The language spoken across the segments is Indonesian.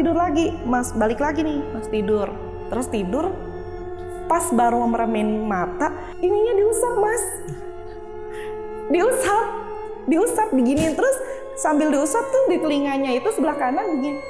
tidur lagi mas balik lagi nih mas tidur terus tidur pas baru meremin mata ininya diusap mas diusap diusap begini terus sambil diusap tuh di telinganya itu sebelah kanan begini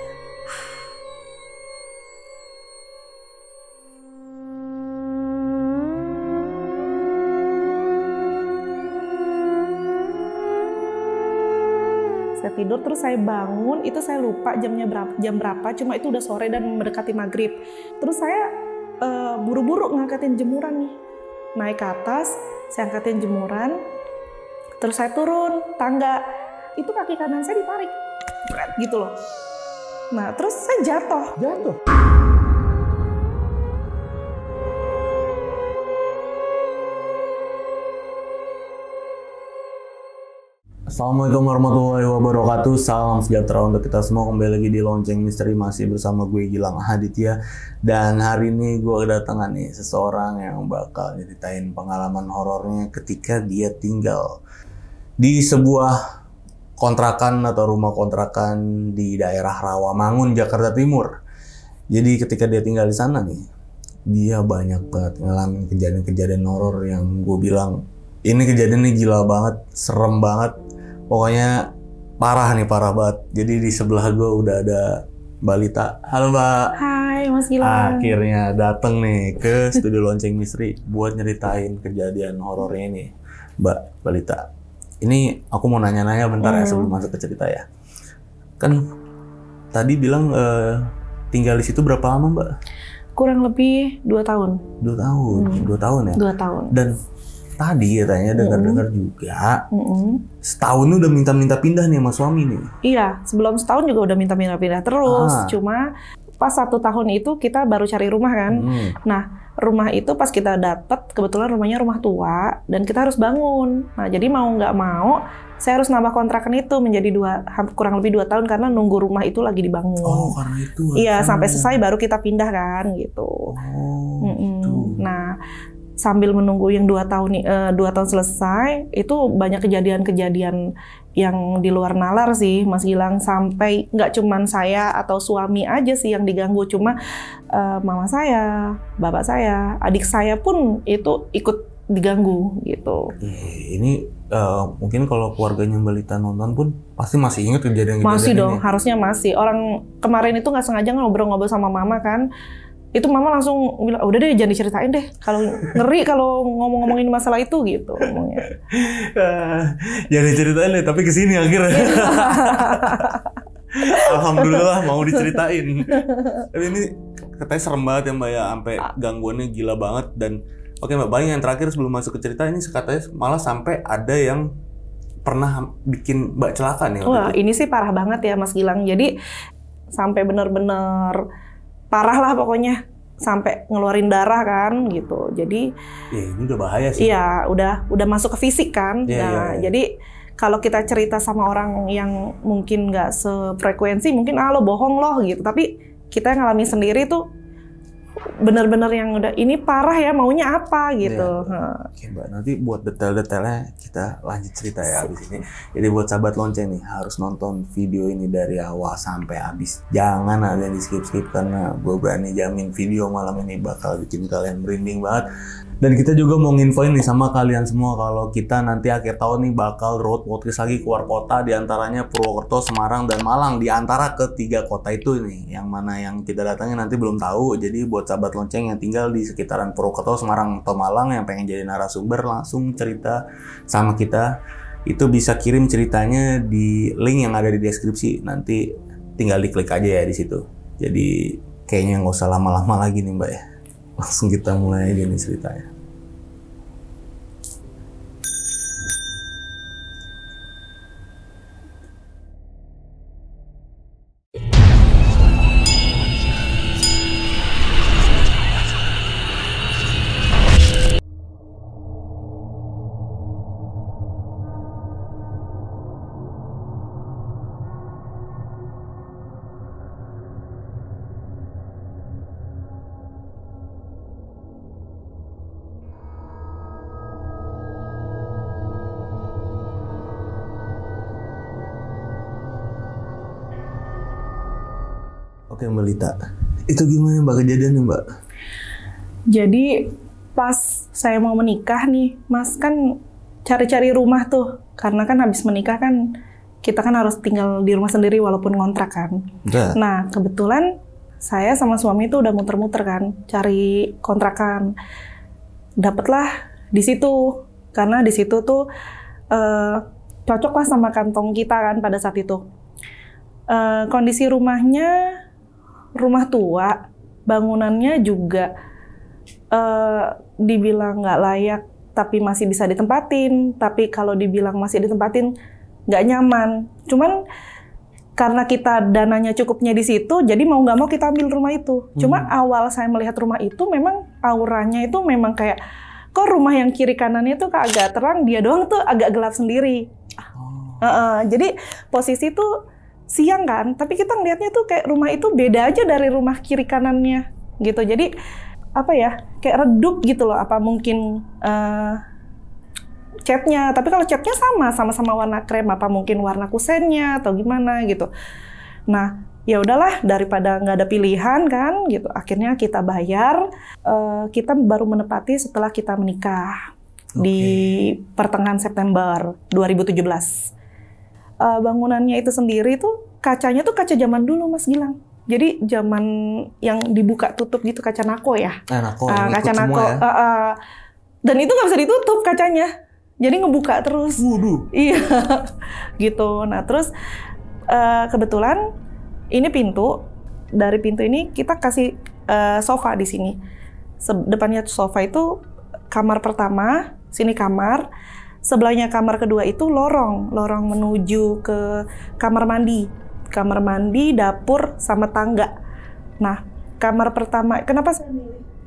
tidur terus saya bangun itu saya lupa jamnya berapa jam berapa cuma itu udah sore dan mendekati maghrib terus saya buru eh, buru-buru ngangkatin jemuran nih naik ke atas saya angkatin jemuran terus saya turun tangga itu kaki kanan saya ditarik gitu loh nah terus saya jatuh jatuh Assalamualaikum warahmatullahi wabarakatuh Salam sejahtera untuk kita semua Kembali lagi di Lonceng Misteri Masih bersama gue Gilang Aditya. Dan hari ini gue kedatangan nih Seseorang yang bakal ceritain pengalaman horornya Ketika dia tinggal Di sebuah kontrakan atau rumah kontrakan Di daerah Rawamangun, Jakarta Timur Jadi ketika dia tinggal di sana nih Dia banyak banget ngalamin kejadian-kejadian horor Yang gue bilang ini kejadian ini gila banget, serem banget pokoknya parah nih parah banget jadi di sebelah gue udah ada balita halo mbak hai mas Gilang akhirnya dateng nih ke studio lonceng misteri buat nyeritain kejadian horornya ini mbak balita ini aku mau nanya-nanya bentar ya hmm. ya sebelum masuk ke cerita ya kan tadi bilang eh, tinggal di situ berapa lama mbak kurang lebih dua tahun dua tahun hmm. dua tahun ya dua tahun dan tadi katanya dengar-dengar mm -hmm. juga mm -hmm. setahun udah minta-minta pindah nih sama suami nih. Iya, sebelum setahun juga udah minta-minta pindah terus. Ah. Cuma pas satu tahun itu kita baru cari rumah kan. Mm. Nah rumah itu pas kita dapet kebetulan rumahnya rumah tua dan kita harus bangun. Nah jadi mau nggak mau saya harus nambah kontrakan itu menjadi dua kurang lebih dua tahun karena nunggu rumah itu lagi dibangun. Oh karena itu. Iya sampai selesai baru kita pindah kan gitu. Oh. Mm -mm. Nah sambil menunggu yang dua tahun uh, dua tahun selesai itu banyak kejadian-kejadian yang di luar nalar sih Mas Gilang sampai nggak cuman saya atau suami aja sih yang diganggu cuma uh, mama saya, bapak saya, adik saya pun itu ikut diganggu gitu. Ini uh, mungkin kalau keluarganya balita nonton pun pasti masih ingat kejadian-kejadian Masih dong, ya? harusnya masih. Orang kemarin itu nggak sengaja ngobrol-ngobrol sama mama kan itu mama langsung bilang udah deh jangan diceritain deh kalau ngeri kalau ngomong-ngomongin masalah itu gitu ngomongnya eh, jangan diceritain deh tapi kesini akhirnya alhamdulillah mau diceritain tapi ini katanya serem banget ya mbak ya sampai gangguannya gila banget dan oke mbak banyak yang terakhir sebelum masuk ke cerita ini katanya malah sampai ada yang pernah bikin mbak celaka nih wah ini sih parah banget ya mas Gilang jadi sampai benar-benar parah lah pokoknya sampai ngeluarin darah kan gitu. Jadi ya, ini udah bahaya sih. Iya, udah udah masuk ke fisik kan. Ya, nah, ya, ya. jadi kalau kita cerita sama orang yang mungkin nggak sefrekuensi, mungkin ah lo bohong loh gitu. Tapi kita yang ngalami sendiri tuh benar-benar yang udah ini parah ya maunya apa iya. gitu. Ya, Oke mbak, nanti buat detail-detailnya kita lanjut cerita ya abis ini. Jadi buat sahabat lonceng nih harus nonton video ini dari awal sampai habis. Jangan ada yang di skip-skip karena gue berani jamin video malam ini bakal bikin kalian merinding banget dan kita juga mau nginfoin nih sama kalian semua kalau kita nanti akhir tahun nih bakal road podcast lagi keluar kota di antaranya Purwokerto, Semarang, dan Malang di antara ketiga kota itu nih. Yang mana yang kita datangnya nanti belum tahu. Jadi buat sahabat lonceng yang tinggal di sekitaran Purwokerto, Semarang, atau Malang yang pengen jadi narasumber langsung cerita sama kita itu bisa kirim ceritanya di link yang ada di deskripsi nanti tinggal diklik aja ya di situ. Jadi kayaknya nggak usah lama-lama lagi nih mbak ya langsung kita mulai gini ceritanya Itu gimana mbak kejadiannya mbak? Jadi pas saya mau menikah nih, mas kan cari-cari rumah tuh. Karena kan habis menikah kan kita kan harus tinggal di rumah sendiri walaupun ngontrak kan. Nah, nah kebetulan saya sama suami itu udah muter-muter kan, cari kontrakan. Dapatlah di situ karena di situ tuh uh, eh, cocok lah sama kantong kita kan pada saat itu. Uh, kondisi rumahnya rumah tua, bangunannya juga uh, dibilang nggak layak, tapi masih bisa ditempatin. Tapi kalau dibilang masih ditempatin, nggak nyaman. Cuman karena kita dananya cukupnya di situ, jadi mau nggak mau kita ambil rumah itu. Cuma hmm. awal saya melihat rumah itu memang auranya itu memang kayak kok rumah yang kiri kanannya itu agak terang, dia doang tuh agak gelap sendiri. Oh. Uh, uh, jadi posisi tuh siang kan, tapi kita ngelihatnya tuh kayak rumah itu beda aja dari rumah kiri kanannya gitu. Jadi apa ya kayak redup gitu loh. Apa mungkin uh, catnya? Tapi kalau catnya sama, sama-sama warna krem. Apa mungkin warna kusennya atau gimana gitu. Nah ya udahlah daripada nggak ada pilihan kan gitu. Akhirnya kita bayar. Uh, kita baru menepati setelah kita menikah okay. di pertengahan September 2017 uh, bangunannya itu sendiri tuh kacanya tuh kaca zaman dulu Mas Gilang. Jadi zaman yang dibuka tutup gitu kaca nako ya. Nah, nako, uh, kaca nako. Ya. Uh, uh, dan itu nggak bisa ditutup kacanya. Jadi ngebuka terus. Wudu. Iya. gitu. Nah, terus uh, kebetulan ini pintu dari pintu ini kita kasih uh, sofa di sini. Depannya sofa itu kamar pertama, sini kamar sebelahnya kamar kedua itu lorong, lorong menuju ke kamar mandi, kamar mandi, dapur sama tangga. Nah, kamar pertama, kenapa saya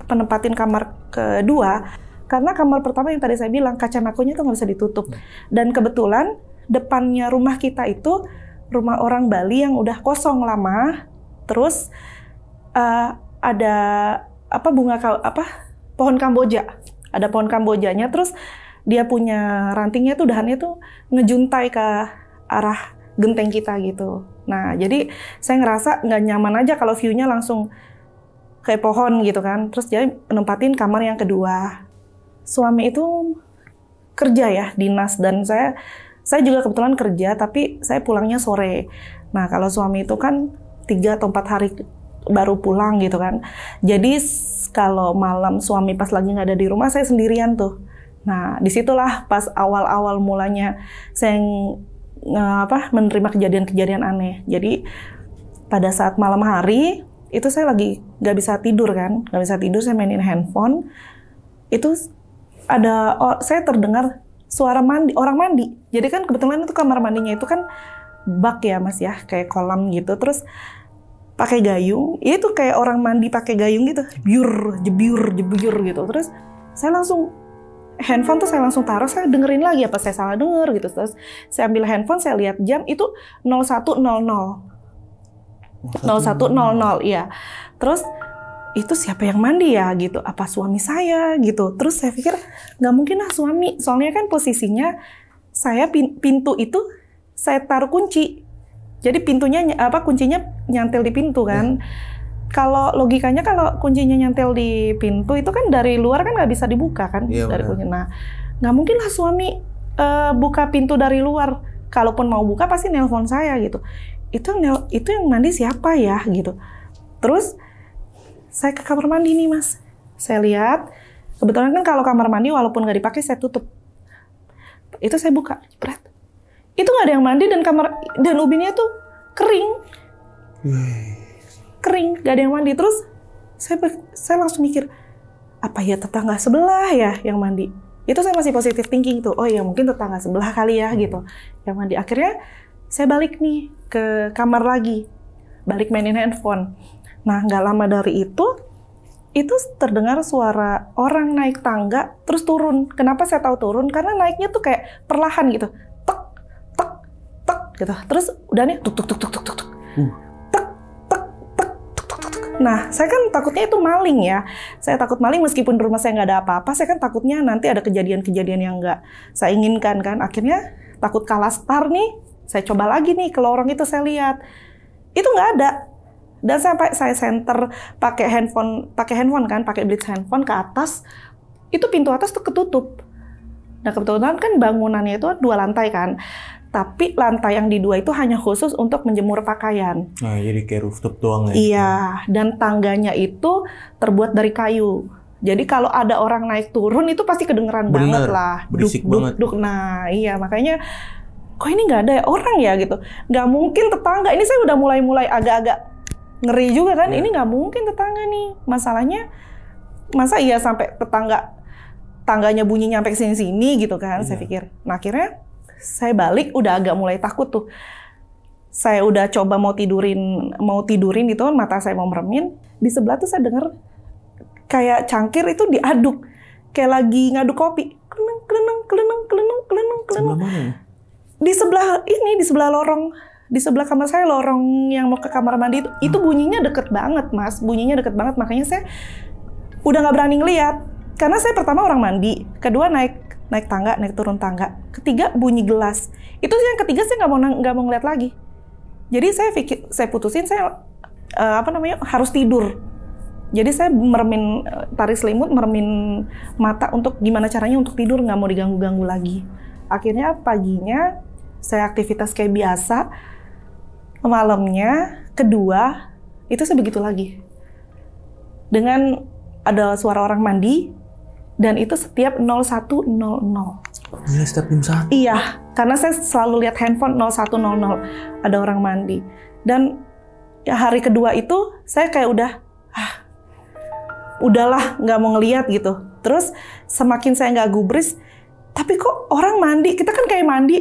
penempatin kamar kedua? Karena kamar pertama yang tadi saya bilang kaca nakunya itu nggak bisa ditutup. Hmm. Dan kebetulan depannya rumah kita itu rumah orang Bali yang udah kosong lama. Terus uh, ada apa bunga apa pohon kamboja. Ada pohon kambojanya terus dia punya rantingnya tuh dahannya tuh ngejuntai ke arah genteng kita gitu. Nah, jadi saya ngerasa nggak nyaman aja kalau view-nya langsung kayak pohon gitu kan. Terus jadi menempatin kamar yang kedua. Suami itu kerja ya, dinas dan saya saya juga kebetulan kerja tapi saya pulangnya sore. Nah, kalau suami itu kan tiga atau empat hari baru pulang gitu kan. Jadi kalau malam suami pas lagi nggak ada di rumah saya sendirian tuh Nah, disitulah pas awal-awal mulanya saya apa menerima kejadian-kejadian aneh. Jadi pada saat malam hari itu saya lagi nggak bisa tidur kan, nggak bisa tidur saya mainin handphone. Itu ada oh, saya terdengar suara mandi orang mandi. Jadi kan kebetulan itu kamar mandinya itu kan bak ya mas ya kayak kolam gitu. Terus pakai gayung, ya itu kayak orang mandi pakai gayung gitu, biur, jebiur, jebiur gitu. Terus saya langsung handphone tuh saya langsung taruh, saya dengerin lagi apa saya salah denger gitu. Terus saya ambil handphone, saya lihat jam itu 01.00. 01.00 iya. Terus itu siapa yang mandi ya gitu? Apa suami saya gitu? Terus saya pikir nggak mungkin lah suami, soalnya kan posisinya saya pintu itu saya taruh kunci. Jadi pintunya apa kuncinya nyantel di pintu kan. Ya kalau logikanya kalau kuncinya nyantel di pintu itu kan dari luar kan nggak bisa dibuka kan iya, dari kuncinya. Nah, nggak mungkin lah suami uh, buka pintu dari luar. Kalaupun mau buka pasti nelpon saya gitu. Itu yang itu yang mandi siapa ya gitu. Terus saya ke kamar mandi nih mas. Saya lihat kebetulan kan kalau kamar mandi walaupun nggak dipakai saya tutup. Itu saya buka, berat. Itu nggak ada yang mandi dan kamar dan ubinnya tuh kering. Wih kering, gak ada yang mandi. Terus saya saya langsung mikir, apa ya tetangga sebelah ya yang mandi? Itu saya masih positif thinking tuh. Oh ya mungkin tetangga sebelah kali ya gitu yang mandi. Akhirnya saya balik nih ke kamar lagi. Balik mainin handphone. Nah, nggak lama dari itu, itu terdengar suara orang naik tangga terus turun. Kenapa saya tahu turun? Karena naiknya tuh kayak perlahan gitu. Tek, tek, tek gitu. Terus udah nih tuk tuk tuk tuk tuk tuk. Uh. Nah, saya kan takutnya itu maling ya. Saya takut maling meskipun rumah saya nggak ada apa-apa, saya kan takutnya nanti ada kejadian-kejadian yang nggak saya inginkan kan. Akhirnya takut kalah star nih, saya coba lagi nih ke lorong itu saya lihat. Itu nggak ada. Dan sampai saya center pakai handphone, pakai handphone kan, pakai blitz handphone ke atas, itu pintu atas tuh ketutup. Nah kebetulan kan bangunannya itu dua lantai kan tapi lantai yang di dua itu hanya khusus untuk menjemur pakaian. Nah, jadi kayak rooftop doang ya? Iya, dan tangganya itu terbuat dari kayu. Jadi kalau ada orang naik turun itu pasti kedengeran Bener, banget lah. Berisik duk, banget. Duk, duk. Nah, iya makanya kok ini nggak ada ya? orang ya gitu. Nggak mungkin tetangga. Ini saya udah mulai-mulai agak-agak ngeri juga kan. Ya. Ini nggak mungkin tetangga nih. Masalahnya masa iya sampai tetangga tangganya bunyi nyampe sini-sini gitu kan. Ya. Saya iya. pikir. Nah akhirnya saya balik udah agak mulai takut tuh saya udah coba mau tidurin mau tidurin gitu kan mata saya mau meremin di sebelah tuh saya denger kayak cangkir itu diaduk kayak lagi ngaduk kopi keleneng keleneng keleneng keleneng keleneng keleneng ya? di sebelah ini di sebelah lorong di sebelah kamar saya lorong yang mau ke kamar mandi itu itu hmm. bunyinya deket banget mas bunyinya deket banget makanya saya udah nggak berani ngeliat karena saya pertama orang mandi kedua naik naik tangga, naik turun tangga. Ketiga bunyi gelas. Itu sih yang ketiga saya nggak mau nggak mau ngeliat lagi. Jadi saya pikir, saya putusin saya uh, apa namanya harus tidur. Jadi saya meremin eh, tarik selimut, meremin mata untuk gimana caranya untuk tidur nggak mau diganggu-ganggu lagi. Akhirnya paginya saya aktivitas kayak biasa. Malamnya kedua itu saya begitu lagi. Dengan ada suara orang mandi, dan itu setiap 0100. Iya, setiap jam satu. Iya, karena saya selalu lihat handphone 0100 ada orang mandi. Dan ya hari kedua itu saya kayak udah ah, udahlah nggak mau ngeliat gitu. Terus semakin saya nggak gubris, tapi kok orang mandi, kita kan kayak mandi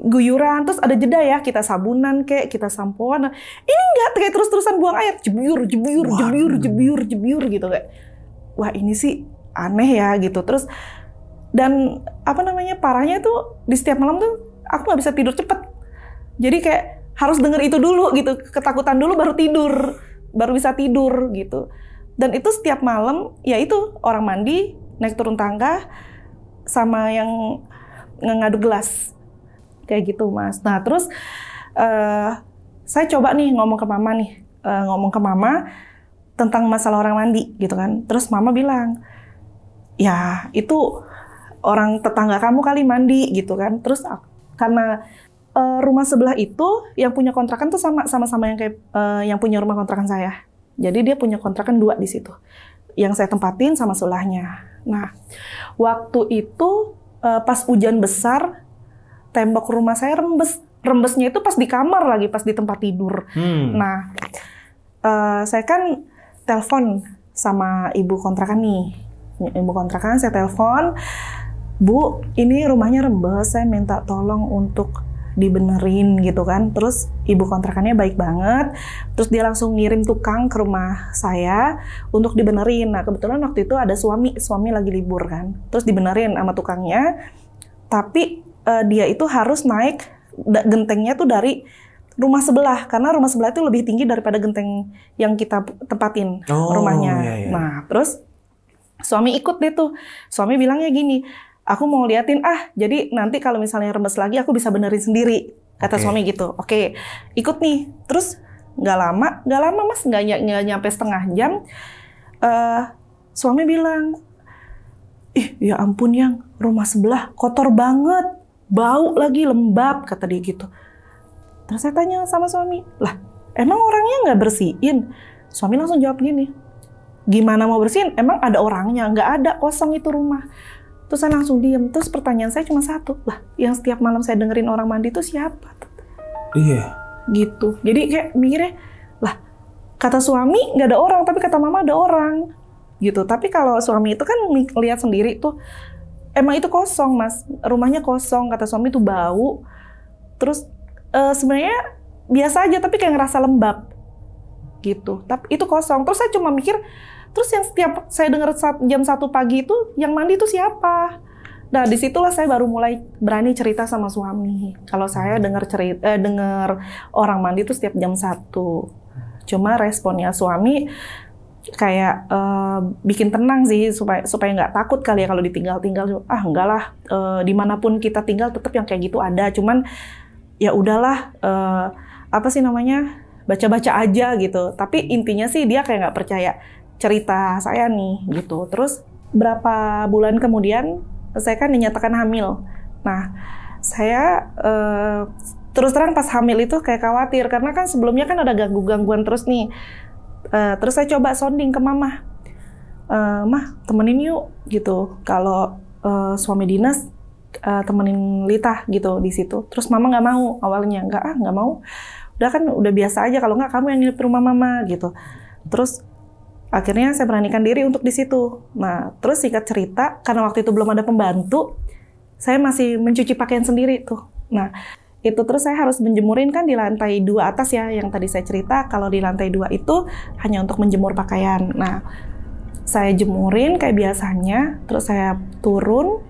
guyuran, terus ada jeda ya, kita sabunan kayak, kita sampoan. Ini nggak kayak terus-terusan buang air, jebur, jebur, jebur, jebur, jebur gitu kayak. Wah ini sih aneh ya gitu terus dan apa namanya parahnya tuh di setiap malam tuh aku nggak bisa tidur cepet jadi kayak harus denger itu dulu gitu ketakutan dulu baru tidur baru bisa tidur gitu dan itu setiap malam ya itu orang mandi naik turun tangga sama yang ngadu gelas kayak gitu mas nah terus uh, saya coba nih ngomong ke mama nih uh, ngomong ke mama tentang masalah orang mandi gitu kan terus mama bilang ya itu orang tetangga kamu kali mandi gitu kan terus karena uh, rumah sebelah itu yang punya kontrakan tuh sama sama sama yang kayak uh, yang punya rumah kontrakan saya jadi dia punya kontrakan dua di situ yang saya tempatin sama sulahnya nah waktu itu uh, pas hujan besar tembok rumah saya rembes rembesnya itu pas di kamar lagi pas di tempat tidur hmm. nah uh, saya kan telepon sama ibu kontrakan nih ibu kontrakan saya telepon bu ini rumahnya rembes saya minta tolong untuk dibenerin gitu kan terus ibu kontrakannya baik banget terus dia langsung ngirim tukang ke rumah saya untuk dibenerin nah kebetulan waktu itu ada suami suami lagi libur kan terus dibenerin sama tukangnya tapi uh, dia itu harus naik gentengnya tuh dari rumah sebelah karena rumah sebelah itu lebih tinggi daripada genteng yang kita tempatin oh, rumahnya. Iya, iya. Nah, terus Suami ikut deh tuh. Suami bilangnya gini, aku mau liatin ah, jadi nanti kalau misalnya remes lagi aku bisa benerin sendiri. Kata okay. suami gitu. Oke, okay, ikut nih. Terus nggak lama, nggak lama mas, nggak ny nyampe setengah jam. Uh, suami bilang, ih ya ampun yang rumah sebelah kotor banget, bau lagi lembab kata dia gitu. Terus saya tanya sama suami, lah emang orangnya nggak bersihin? Suami langsung jawab gini, gimana mau bersihin? Emang ada orangnya? Nggak ada, kosong itu rumah. Terus saya langsung diem. Terus pertanyaan saya cuma satu, lah yang setiap malam saya dengerin orang mandi itu siapa? Iya. Gitu. Jadi kayak mikirnya, lah kata suami nggak ada orang, tapi kata mama ada orang. Gitu. Tapi kalau suami itu kan lihat sendiri tuh, emang itu kosong mas, rumahnya kosong. Kata suami itu bau. Terus e, sebenarnya biasa aja, tapi kayak ngerasa lembab gitu. Tapi itu kosong. Terus saya cuma mikir, Terus yang setiap saya dengar jam satu pagi itu yang mandi itu siapa? Nah, disitulah saya baru mulai berani cerita sama suami. Kalau saya dengar cerita eh, dengar orang mandi itu setiap jam satu. Cuma responnya suami kayak uh, bikin tenang sih supaya supaya nggak takut kali ya kalau ditinggal-tinggal ah enggak lah uh, dimanapun kita tinggal tetap yang kayak gitu ada cuman ya udahlah uh, apa sih namanya baca-baca aja gitu tapi intinya sih dia kayak nggak percaya cerita saya nih gitu. Terus berapa bulan kemudian saya kan dinyatakan hamil. Nah, saya uh, terus terang pas hamil itu kayak khawatir karena kan sebelumnya kan ada gangguan gangguan terus nih. Uh, terus saya coba sounding ke mama. Uh, mah, temenin yuk gitu. Kalau uh, suami dinas uh, temenin Lita gitu di situ. Terus mama nggak mau awalnya, nggak ah nggak mau. Udah kan udah biasa aja kalau nggak kamu yang nginep di rumah mama gitu. Terus akhirnya saya beranikan diri untuk di situ. Nah, terus singkat cerita, karena waktu itu belum ada pembantu, saya masih mencuci pakaian sendiri tuh. Nah, itu terus saya harus menjemurin kan di lantai dua atas ya, yang tadi saya cerita kalau di lantai dua itu hanya untuk menjemur pakaian. Nah, saya jemurin kayak biasanya, terus saya turun,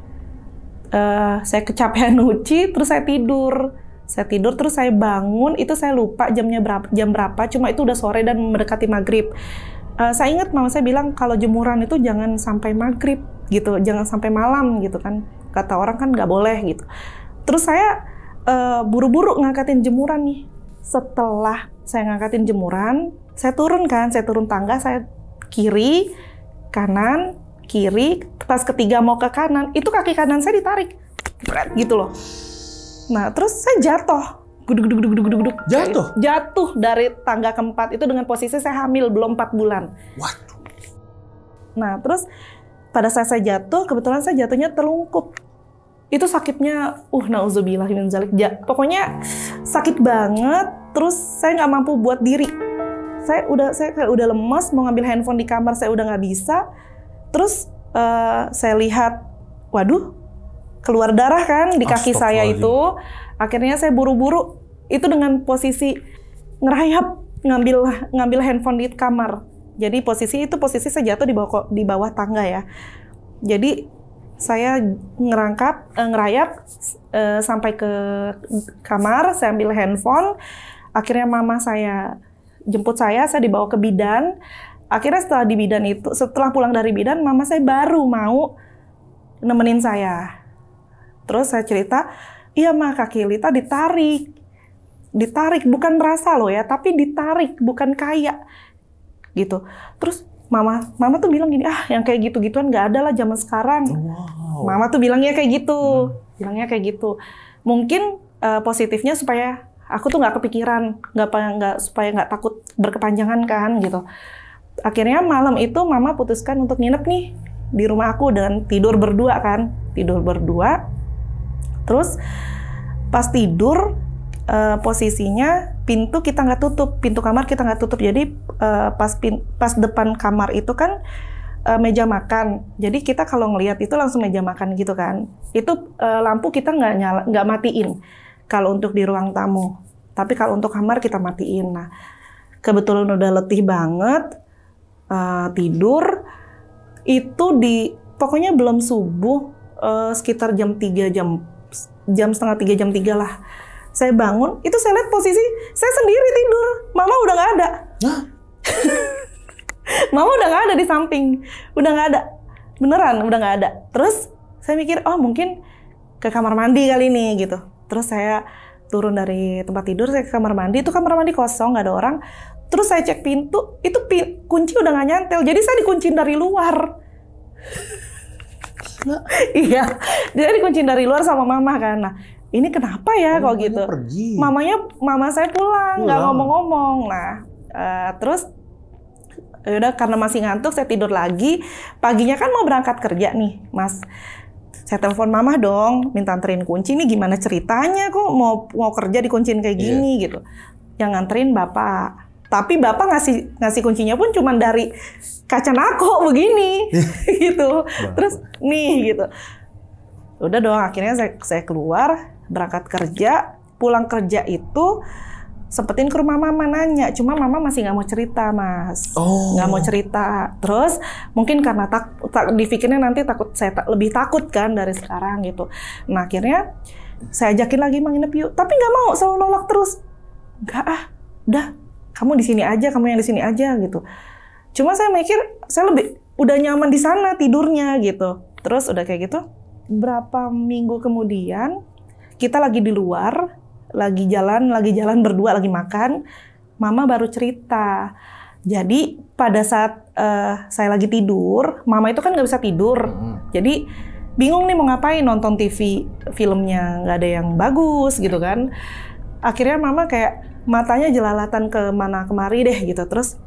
uh, saya kecapean uci, terus saya tidur. Saya tidur terus saya bangun, itu saya lupa jamnya berapa, jam berapa, cuma itu udah sore dan mendekati maghrib uh, saya ingat mama saya bilang kalau jemuran itu jangan sampai maghrib gitu, jangan sampai malam gitu kan. Kata orang kan nggak boleh gitu. Terus saya eh, buru-buru uh, ngangkatin jemuran nih. Setelah saya ngangkatin jemuran, saya turun kan, saya turun tangga, saya kiri, kanan, kiri, pas ketiga mau ke kanan, itu kaki kanan saya ditarik. Berat gitu loh. Nah, terus saya jatuh guduk guduk guduk guduk guduk jatuh jatuh dari tangga keempat itu dengan posisi saya hamil belum empat bulan waduh nah terus pada saat saya jatuh kebetulan saya jatuhnya terlungkup itu sakitnya uh nauzubillah min zalik ja, pokoknya sakit banget terus saya nggak mampu buat diri saya udah saya kayak udah lemes mau ngambil handphone di kamar saya udah nggak bisa terus uh, saya lihat waduh keluar darah kan di kaki saya itu akhirnya saya buru-buru itu dengan posisi ngerayap ngambil ngambil handphone di kamar jadi posisi itu posisi saya jatuh di bawah di bawah tangga ya jadi saya ngerangkap eh, ngerayap eh, sampai ke kamar saya ambil handphone akhirnya mama saya jemput saya saya dibawa ke bidan akhirnya setelah di bidan itu setelah pulang dari bidan mama saya baru mau nemenin saya terus saya cerita iya mah kaki Lita ditarik ditarik bukan merasa loh ya tapi ditarik bukan kaya gitu terus mama mama tuh bilang gini ah yang kayak gitu gituan nggak ada lah zaman sekarang wow. mama tuh bilangnya kayak gitu hmm. bilangnya kayak gitu mungkin uh, positifnya supaya aku tuh nggak kepikiran nggak nggak supaya nggak takut berkepanjangan kan gitu akhirnya malam itu mama putuskan untuk nginep nih di rumah aku dan tidur berdua kan tidur berdua terus pas tidur uh, posisinya pintu kita nggak tutup, pintu kamar kita nggak tutup. Jadi uh, pas pin, pas depan kamar itu kan uh, meja makan. Jadi kita kalau ngelihat itu langsung meja makan gitu kan. Itu uh, lampu kita nggak nyala, nggak matiin. Kalau untuk di ruang tamu, tapi kalau untuk kamar kita matiin. Nah, kebetulan udah letih banget uh, tidur itu di pokoknya belum subuh uh, sekitar jam 3 jam jam setengah tiga jam tiga lah saya bangun, itu saya lihat posisi saya sendiri tidur. Mama udah nggak ada. Mama udah nggak ada di samping, udah nggak ada. Beneran, udah nggak ada. Terus saya mikir, oh mungkin ke kamar mandi kali ini gitu. Terus saya turun dari tempat tidur, saya ke kamar mandi. Itu kamar mandi kosong, nggak ada orang. Terus saya cek pintu, itu pin, kunci udah nggak nyantel. Jadi saya dikunci dari luar. iya, dia dikunci dari luar sama mama kan. Nah, ini kenapa ya kalau kok gitu pergi. mamanya mama saya pulang nggak ngomong-ngomong nah uh, terus ya udah karena masih ngantuk saya tidur lagi paginya kan mau berangkat kerja nih mas saya telepon mama dong minta anterin kunci ini gimana ceritanya kok mau mau kerja dikunciin kayak iya. gini yeah. gitu yang nganterin bapak tapi bapak ngasih ngasih kuncinya pun cuma dari kaca nako begini iya. gitu terus nih gitu udah dong akhirnya saya, saya keluar berangkat kerja, pulang kerja itu sempetin ke rumah mama nanya cuma mama masih nggak mau cerita mas oh. nggak oh. mau cerita terus mungkin karena tak, tak dipikirnya nanti takut saya tak, lebih takut kan dari sekarang gitu nah akhirnya saya ajakin lagi menginap yuk tapi nggak mau selalu nolak terus Gak ah udah kamu di sini aja kamu yang di sini aja gitu cuma saya mikir saya lebih udah nyaman di sana tidurnya gitu terus udah kayak gitu berapa minggu kemudian kita lagi di luar, lagi jalan, lagi jalan berdua, lagi makan, mama baru cerita. Jadi pada saat uh, saya lagi tidur, mama itu kan nggak bisa tidur, mm-hmm. jadi bingung nih mau ngapain nonton TV filmnya nggak ada yang bagus gitu iya. kan. Akhirnya mama kayak matanya jelalatan ke mana kemari deh gitu terus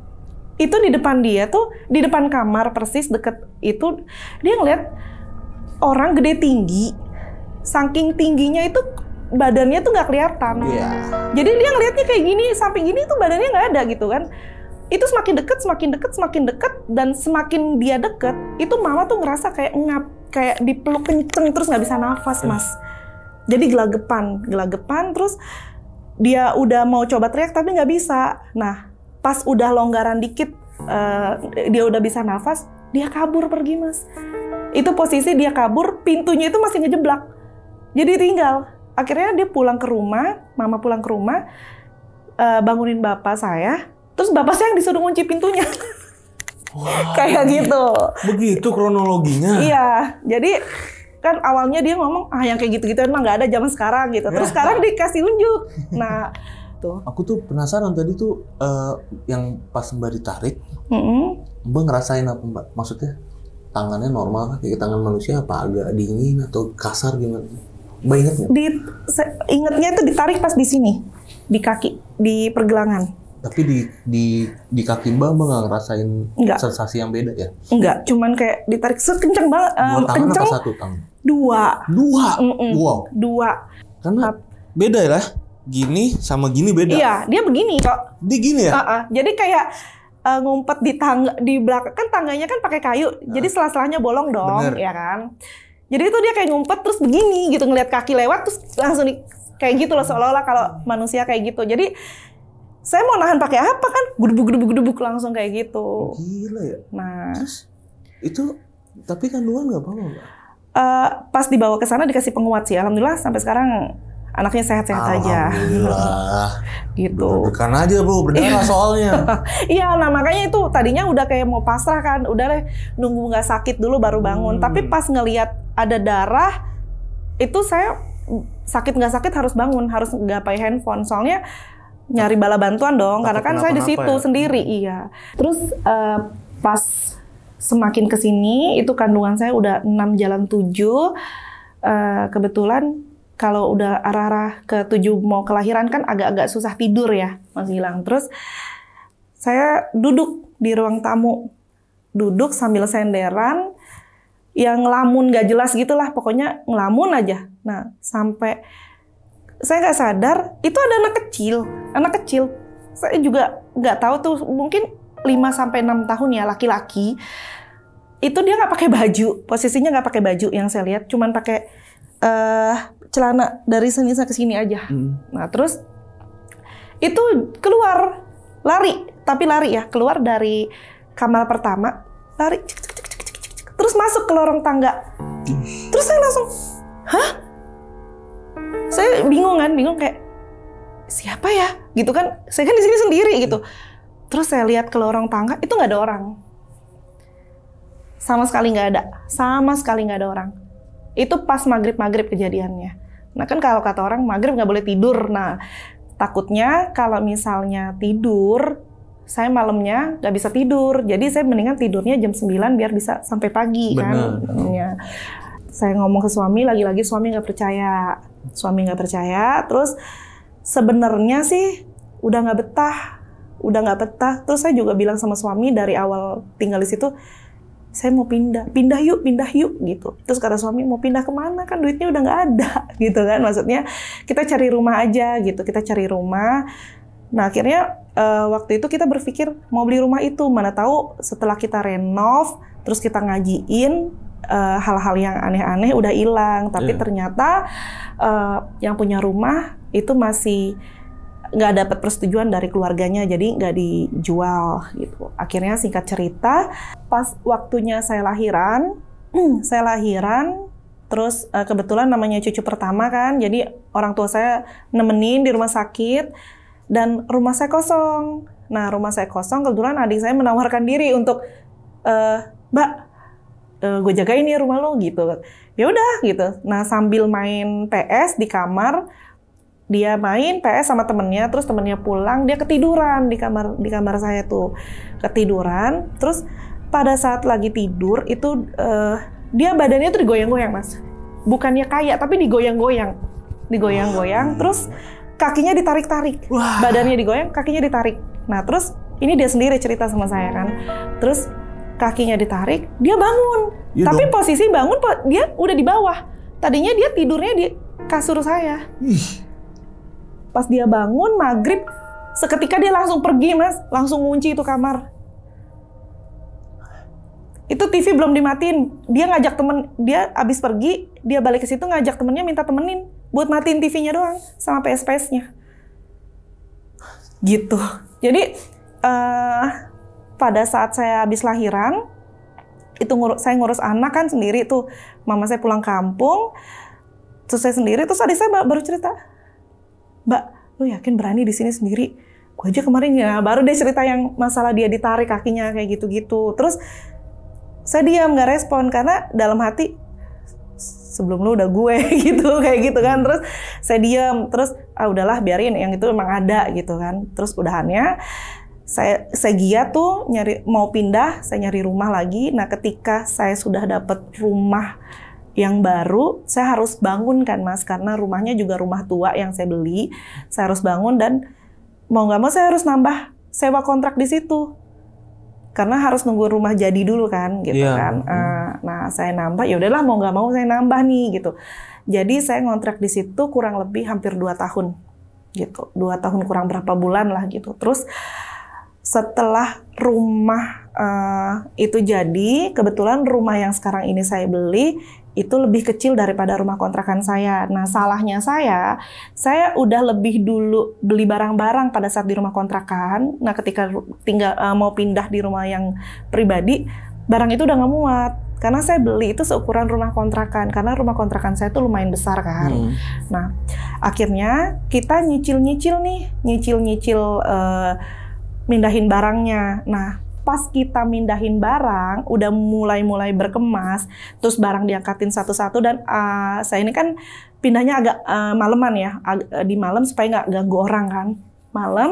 itu di depan dia tuh di depan kamar persis deket itu dia ngeliat orang gede tinggi saking tingginya itu badannya tuh nggak kelihatan. Yeah. Jadi dia ngelihatnya kayak gini, samping gini tuh badannya nggak ada gitu kan. Itu semakin deket, semakin deket, semakin deket, dan semakin dia deket, itu mama tuh ngerasa kayak ngap, kayak dipeluk kenceng terus nggak bisa nafas iya. mas. Jadi gelagapan, gelagapan terus dia udah mau coba teriak tapi nggak bisa. Nah pas udah longgaran dikit, uh, dia udah bisa nafas, dia kabur pergi mas. Itu posisi dia kabur, pintunya itu masih ngejeblak jadi tinggal. Akhirnya dia pulang ke rumah, mama pulang ke rumah, uh, bangunin bapak saya. Terus bapak saya yang disuruh ngunci pintunya. Wow. Kayak gitu. Begitu kronologinya. Iya. Jadi kan awalnya dia ngomong ah yang kayak gitu-gitu emang nggak ada zaman sekarang gitu. Terus ya. sekarang dikasih unjuk. Nah, tuh. Aku tuh penasaran tadi tuh uh, yang pas Mbak ditarik, mm -hmm. Mbak ngerasain apa Mbak? Maksudnya tangannya normal kayak tangan manusia apa agak dingin atau kasar gimana? Mbak inget gak? Di ingetnya itu ditarik pas di sini, di kaki, di pergelangan. Tapi di di di kaki Mbak Mbak nggak ngerasain Enggak. sensasi yang beda ya? Enggak, cuman kayak ditarik sekenceng banget. Eh, Dua um, tangan kenceng, apa satu tangan? Dua. Dua. Mm -mm. Wow. Dua. Karena beda ya lah. Gini sama gini beda. Iya, dia begini kok. Dia gini ya? Uh -uh. Jadi kayak uh, ngumpet di tangga di belakang kan tangganya kan pakai kayu. uh, Jadi selah-selahnya bolong dong, Bener. ya kan? Jadi itu dia kayak ngumpet terus begini gitu ngelihat kaki lewat terus langsung di, kayak gitu loh seolah-olah kalau manusia kayak gitu. Jadi saya mau nahan pakai apa kan? Gudubuk gudubuk gudubuk langsung kayak gitu. Gila ya. Nah. Terus itu tapi kan kandungan nggak apa-apa. Uh, eh, pas dibawa ke sana dikasih penguat sih. Alhamdulillah sampai sekarang anaknya sehat-sehat aja. gitu. Bukan aja bu, berdarah soalnya. Iya, nah makanya itu tadinya udah kayak mau pasrah kan, udah deh nunggu nggak sakit dulu baru bangun. Hmm. Tapi pas ngelihat ada darah, itu saya sakit nggak sakit harus bangun, harus pakai handphone. Soalnya nyari bala bantuan dong, Tapi karena kan saya di situ ya? sendiri. Hmm. Iya. Terus uh, pas semakin kesini, itu kandungan saya udah enam jalan tujuh Uh, kebetulan kalau udah arah-arah ke tujuh mau kelahiran kan agak-agak susah tidur ya Mas Gilang. Terus saya duduk di ruang tamu, duduk sambil senderan, yang ngelamun gak jelas gitulah, pokoknya ngelamun aja. Nah sampai saya nggak sadar itu ada anak kecil, anak kecil. Saya juga nggak tahu tuh mungkin 5 sampai enam tahun ya laki-laki. Itu dia nggak pakai baju, posisinya nggak pakai baju yang saya lihat, cuman pakai uh, celana dari sini ke sini aja. Hmm. Nah, terus itu keluar lari, tapi lari ya, keluar dari kamar pertama, lari cik, cik, cik, cik, cik, cik. terus masuk ke lorong tangga. Terus saya langsung, "Hah?" Saya bingung kan, bingung kayak siapa ya? Gitu kan. Saya kan di sini sendiri gitu. Terus saya lihat ke lorong tangga, itu nggak ada orang. Sama sekali nggak ada. Sama sekali nggak ada orang itu pas maghrib-maghrib kejadiannya. Nah kan kalau kata orang maghrib nggak boleh tidur. Nah takutnya kalau misalnya tidur, saya malamnya nggak bisa tidur. Jadi saya mendingan tidurnya jam 9 biar bisa sampai pagi Bener. kan. Ya. Saya ngomong ke suami, lagi-lagi suami nggak percaya. Suami nggak percaya. Terus sebenarnya sih udah nggak betah, udah nggak betah. Terus saya juga bilang sama suami dari awal tinggal di situ, saya mau pindah, pindah yuk, pindah yuk gitu. Terus kata suami mau pindah kemana kan duitnya udah nggak ada gitu kan, maksudnya kita cari rumah aja gitu, kita cari rumah. Nah akhirnya uh, waktu itu kita berpikir mau beli rumah itu, mana tahu setelah kita renov, terus kita ngajiin eh, hal-hal uh, yang aneh-aneh udah hilang, tapi yeah. ternyata uh, yang punya rumah itu masih nggak dapat persetujuan dari keluarganya jadi nggak dijual gitu akhirnya singkat cerita pas waktunya saya lahiran saya lahiran terus eh, kebetulan namanya cucu pertama kan jadi orang tua saya nemenin di rumah sakit dan rumah saya kosong nah rumah saya kosong kebetulan adik saya menawarkan diri untuk eh, mbak eh, gue jagain ya rumah lo gitu ya udah gitu nah sambil main PS di kamar dia main PS sama temennya terus temennya pulang dia ketiduran di kamar di kamar saya tuh ketiduran terus pada saat lagi tidur itu uh, dia badannya tuh digoyang-goyang mas bukannya kayak tapi digoyang-goyang digoyang-goyang wow. Hmm. terus kakinya ditarik-tarik badannya digoyang kakinya ditarik nah terus ini dia sendiri cerita sama saya kan terus kakinya ditarik dia bangun ya tapi dong. posisi bangun dia udah di bawah tadinya dia tidurnya di kasur saya Ih. Pas dia bangun maghrib, seketika dia langsung pergi mas, langsung ngunci itu kamar. Itu TV belum dimatiin, dia ngajak temen, dia abis pergi, dia balik ke situ ngajak temennya minta temenin buat matiin TV-nya doang sama PSPS-nya. Gitu. Jadi uh, pada saat saya habis lahiran, itu ngur saya ngurus anak kan sendiri tuh, mama saya pulang kampung, terus saya sendiri, terus tadi saya baru cerita, Mbak, lu yakin berani di sini sendiri? Gue aja kemarin ya, baru deh cerita yang masalah dia ditarik kakinya kayak gitu-gitu. Terus saya diam nggak respon karena dalam hati sebelum lu udah gue gitu kayak gitu kan terus saya diam terus ah udahlah biarin yang itu emang ada gitu kan terus udahannya saya saya giat tuh nyari mau pindah saya nyari rumah lagi nah ketika saya sudah dapat rumah yang baru saya harus bangun kan mas karena rumahnya juga rumah tua yang saya beli saya harus bangun dan mau nggak mau saya harus nambah sewa kontrak di situ karena harus nunggu rumah jadi dulu kan gitu yeah. kan uh, nah saya nambah ya udahlah mau nggak mau saya nambah nih gitu jadi saya ngontrak di situ kurang lebih hampir dua tahun gitu dua tahun kurang berapa bulan lah gitu terus setelah rumah uh, itu jadi kebetulan rumah yang sekarang ini saya beli itu lebih kecil daripada rumah kontrakan saya. Nah, salahnya saya, saya udah lebih dulu beli barang-barang pada saat di rumah kontrakan. Nah, ketika tinggal e, mau pindah di rumah yang pribadi, barang itu udah nggak muat karena saya beli itu seukuran rumah kontrakan karena rumah kontrakan saya itu lumayan besar kan. Hmm. Nah, akhirnya kita nyicil-nyicil nih, nyicil-nyicil uh, mindahin barangnya. Nah, pas kita mindahin barang udah mulai-mulai berkemas terus barang diangkatin satu-satu dan uh, saya ini kan pindahnya agak uh, maleman ya ag eh, di malam supaya nggak ganggu orang kan malam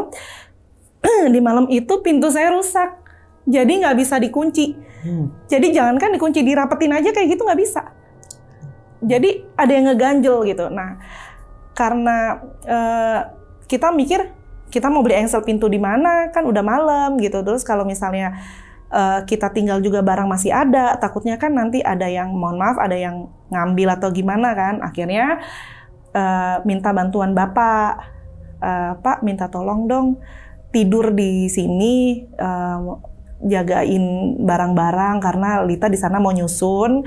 di malam itu pintu saya rusak jadi nggak bisa dikunci hmm. jadi kan dikunci dirapetin aja kayak gitu nggak bisa jadi ada yang ngeganjel gitu nah karena uh, kita mikir kita mau beli engsel pintu di mana kan udah malam gitu terus kalau misalnya uh, kita tinggal juga barang masih ada takutnya kan nanti ada yang mohon maaf ada yang ngambil atau gimana kan akhirnya uh, minta bantuan bapak uh, pak minta tolong dong tidur di sini uh, jagain barang-barang karena Lita di sana mau nyusun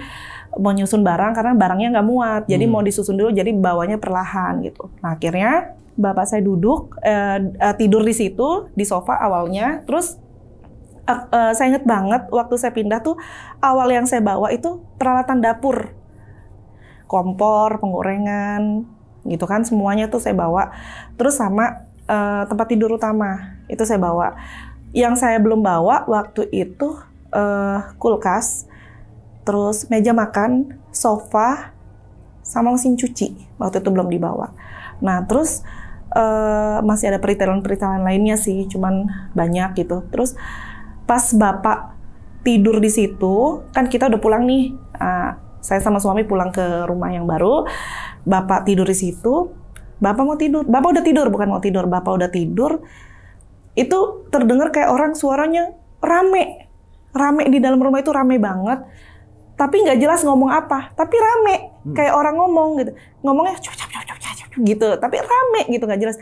mau nyusun barang karena barangnya nggak muat jadi hmm. mau disusun dulu jadi bawanya perlahan gitu nah akhirnya bapak saya duduk uh, tidur di situ di sofa awalnya terus uh, uh, saya inget banget waktu saya pindah tuh awal yang saya bawa itu peralatan dapur kompor penggorengan gitu kan semuanya tuh saya bawa terus sama uh, tempat tidur utama itu saya bawa yang saya belum bawa waktu itu uh, kulkas terus meja makan sofa sama mesin cuci waktu itu belum dibawa nah terus uh, masih ada peritelan-peritelan lainnya sih, cuman banyak gitu. Terus pas bapak tidur di situ, kan kita udah pulang nih. Uh, saya sama suami pulang ke rumah yang baru. Bapak tidur di situ. Bapak mau tidur. Bapak udah tidur, bukan mau tidur. Bapak udah tidur. Itu terdengar kayak orang suaranya rame. Rame di dalam rumah itu rame banget tapi nggak jelas ngomong apa, tapi rame hmm. kayak orang ngomong gitu, ngomongnya cuk, cuk, cuk, cuk, cuk, gitu, tapi rame gitu nggak jelas.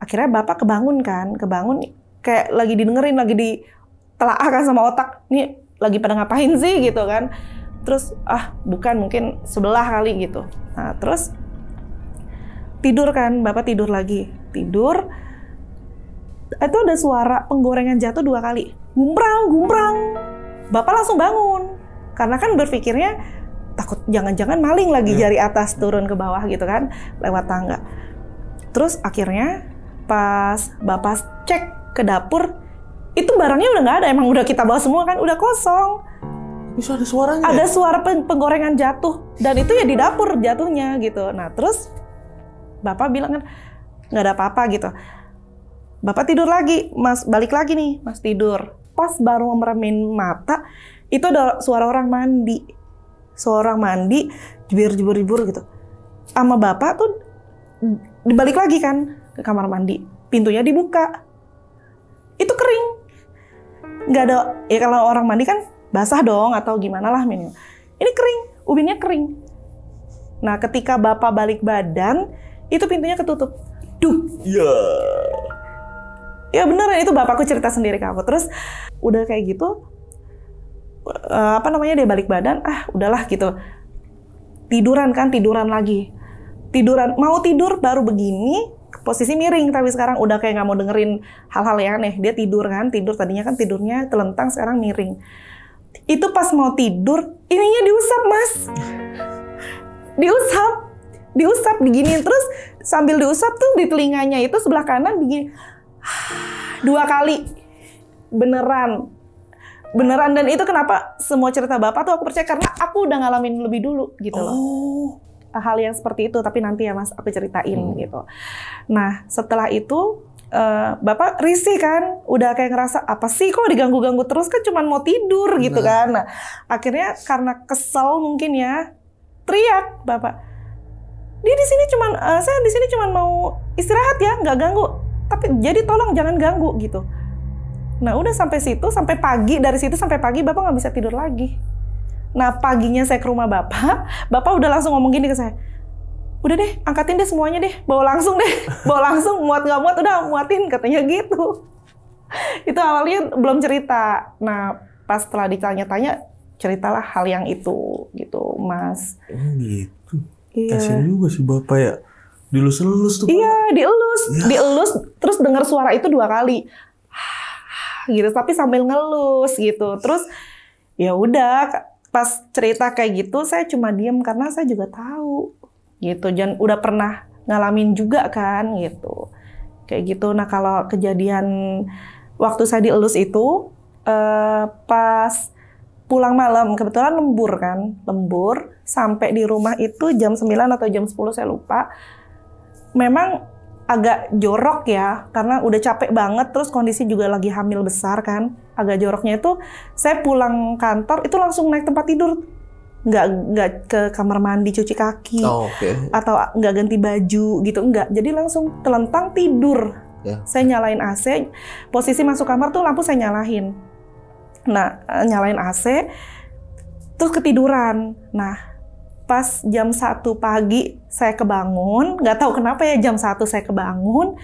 Akhirnya bapak kebangun kan, kebangun kayak lagi didengerin, lagi di sama otak, nih lagi pada ngapain sih gitu kan. Terus ah bukan mungkin sebelah kali gitu. Nah terus tidur kan, bapak tidur lagi, tidur. Itu ada suara penggorengan jatuh dua kali, gumbrang gumbrang. Bapak langsung bangun, karena kan berpikirnya takut jangan-jangan maling lagi yeah. atas turun ke bawah gitu kan lewat tangga. Terus akhirnya pas bapak cek ke dapur itu barangnya udah nggak ada emang udah kita bawa semua kan udah kosong. Bisa ada suaranya. Ada ya? suara penggorengan jatuh dan itu ya di dapur jatuhnya gitu. Nah terus bapak bilang kan nggak ada apa-apa gitu. Bapak tidur lagi, Mas balik lagi nih, Mas tidur. Pas baru meremin mata, itu ada suara orang mandi suara orang mandi jebur jebur jebur gitu sama bapak tuh dibalik lagi kan ke kamar mandi pintunya dibuka itu kering nggak ada ya kalau orang mandi kan basah dong atau gimana lah minimal ini kering ubinnya kering nah ketika bapak balik badan itu pintunya ketutup duh iya. ya yeah. ya beneran itu bapakku cerita sendiri ke aku terus udah kayak gitu uh, apa namanya dia balik badan, ah udahlah gitu. Tiduran kan, tiduran lagi. Tiduran, mau tidur baru begini, posisi miring tapi sekarang udah kayak nggak mau dengerin hal-hal yang aneh. Dia tidur kan, tidur tadinya kan tidurnya telentang sekarang miring. Itu pas mau tidur, ininya diusap mas. Diusap, diusap begini terus sambil diusap tuh di telinganya itu sebelah kanan begini dua kali beneran beneran dan itu kenapa semua cerita bapak tuh aku percaya karena aku udah ngalamin lebih dulu gitu loh. Oh. Hal yang seperti itu tapi nanti ya Mas aku ceritain hmm. gitu. Nah, setelah itu uh, bapak risih kan, udah kayak ngerasa apa sih kok diganggu-ganggu terus kan cuman mau tidur gitu kan. Nah, akhirnya karena kesel mungkin ya teriak bapak. Dia di sini cuman uh, saya di sini cuman mau istirahat ya, nggak ganggu. Tapi jadi tolong jangan ganggu gitu. Nah udah sampai situ, sampai pagi dari situ sampai pagi bapak nggak bisa tidur lagi. Nah paginya saya ke rumah bapak, bapak udah langsung ngomong gini ke saya, udah deh angkatin deh semuanya deh, bawa langsung deh, bawa langsung muat nggak muat udah muatin katanya gitu. itu awalnya belum cerita. Nah pas setelah ditanya-tanya ceritalah hal yang itu gitu mas. Oh gitu. Iya. Kasian juga sih bapak ya. Dielus-elus tuh. Iya, dielus, ya. dielus terus dengar suara itu dua kali gitu tapi sambil ngelus gitu terus ya udah pas cerita kayak gitu saya cuma diem karena saya juga tahu gitu dan udah pernah ngalamin juga kan gitu kayak gitu nah kalau kejadian waktu saya dielus itu eh, pas pulang malam kebetulan lembur kan lembur sampai di rumah itu jam 9 atau jam 10 saya lupa memang agak jorok ya karena udah capek banget terus kondisi juga lagi hamil besar kan agak joroknya itu saya pulang kantor itu langsung naik tempat tidur nggak nggak ke kamar mandi cuci kaki oh, okay. atau nggak ganti baju gitu nggak jadi langsung telentang tidur yeah. saya nyalain AC posisi masuk kamar tuh lampu saya nah, eh, nyalain nah nyalain AC terus ketiduran nah pas jam 1 pagi saya kebangun, nggak tahu kenapa ya jam 1 saya kebangun,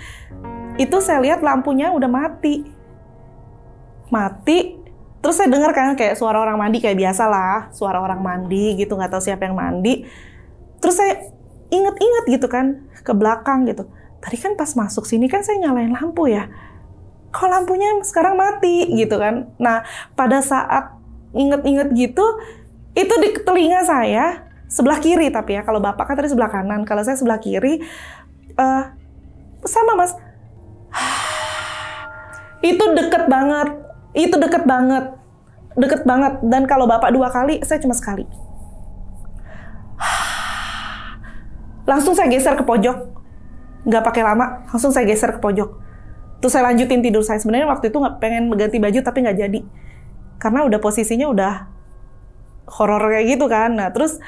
itu saya lihat lampunya udah mati. Mati, terus saya dengar kan kayak suara orang mandi kayak biasa lah, suara orang mandi gitu, nggak tahu siapa yang mandi. Terus saya inget-inget gitu kan ke belakang gitu. Tadi kan pas masuk sini kan saya nyalain lampu ya. Kok lampunya sekarang mati gitu kan. Nah, pada saat inget-inget gitu, itu di telinga saya sebelah kiri tapi ya kalau bapak kan tadi sebelah kanan kalau saya sebelah kiri uh, sama mas itu deket banget itu deket banget deket banget dan kalau bapak dua kali saya cuma sekali langsung saya geser ke pojok nggak pakai lama langsung saya geser ke pojok terus saya lanjutin tidur saya sebenarnya waktu itu nggak pengen mengganti baju tapi nggak jadi karena udah posisinya udah horor kayak gitu kan nah terus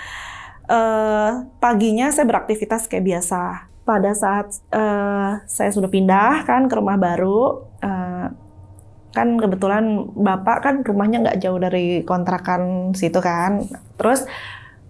uh, paginya saya beraktivitas kayak biasa. Pada saat uh, saya sudah pindah kan ke rumah baru, uh, kan kebetulan bapak kan rumahnya nggak jauh dari kontrakan situ kan. Terus